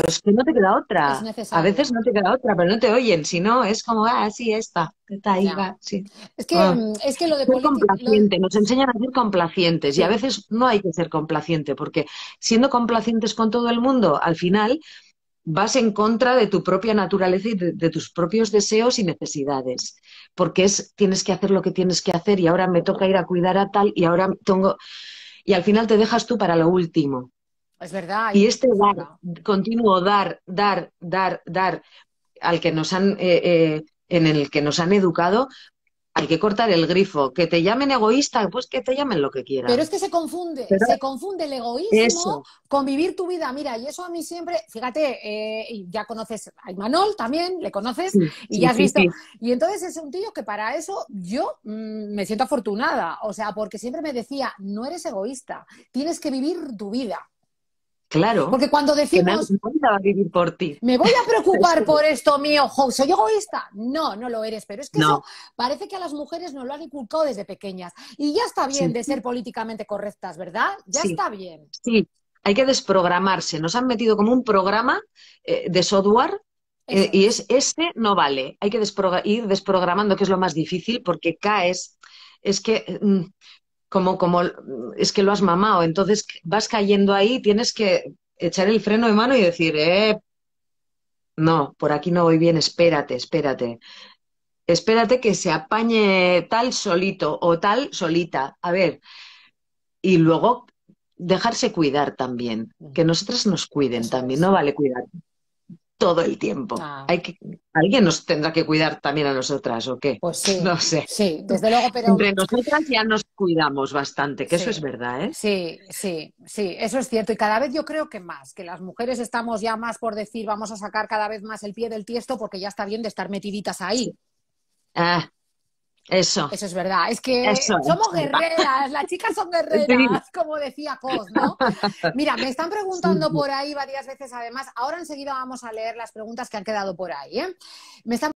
Pero es que no te queda otra. A veces no te queda otra, pero no te oyen. Si no, es como, ah, sí, esta, está ahí, Es que, mm, es que lo de complaciente, Nos enseñan a ser complacientes y a veces no hay que ser complaciente porque siendo complacientes con todo el mundo, al final vas en contra de tu propia naturaleza y de, tus propios deseos y necesidades. Porque es, tienes que hacer lo que tienes que hacer y ahora me toca ir a cuidar a tal y ahora tengo... Y al final te dejas tú para lo último. Es verdad. Y este dar, continuo dar, dar, dar, dar, al que nos han, eh, eh, en el que nos han educado, hay que cortar el grifo. Que te llamen egoísta, pues que te llamen lo que quieran. Pero es que se confunde, se confunde el egoísmo con vivir tu vida. Mira, y eso a mí siempre, fíjate, eh, ya conoces a Manol también, le conoces y ya has visto. Y entonces es un tío que para eso yo mm, me siento afortunada. O sea, porque siempre me decía, no eres egoísta, tienes que vivir tu vida. Claro. Porque cuando decimos. Me voy a por ti. Me voy a preocupar por esto mío, ¿soy egoísta? No, no lo eres, pero es que eso parece que a las mujeres nos lo han inculcado desde pequeñas. Y ya está bien de ser políticamente correctas, ¿verdad? Ya está bien. Sí, hay que desprogramarse. Nos han metido como un programa eh, de software eh, y es ese no vale. Hay que ir desprogramando, que es lo más difícil, porque caes. Es que mm, como, como es que lo has mamado. Entonces vas cayendo ahí, tienes que echar el freno de mano y decir, eh, no, por aquí no voy bien, espérate, espérate. Espérate que se apañe tal solito o tal solita. A ver, y luego dejarse cuidar también, que nosotras nos cuiden también, no vale cuidar todo el tiempo. Ah. Hay que, alguien nos tendrá que cuidar también a nosotras, ¿o qué? Pues sí. No sé. Sí, desde luego, pero... Entre nosotras ya nos cuidamos bastante, que eso es verdad, ¿eh? Sí, sí, sí, eso es cierto. Y cada vez yo creo que más, que las mujeres estamos ya más por decir, vamos a sacar cada vez más el pie del tiesto porque ya está bien de estar metiditas ahí. Ah, eso. Eso es verdad. Es que somos guerreras, las chicas son guerreras, como decía Cos, ¿no? Mira, me están preguntando por ahí varias veces, además, ahora enseguida vamos a leer las preguntas que han quedado por ahí, ¿eh? Me están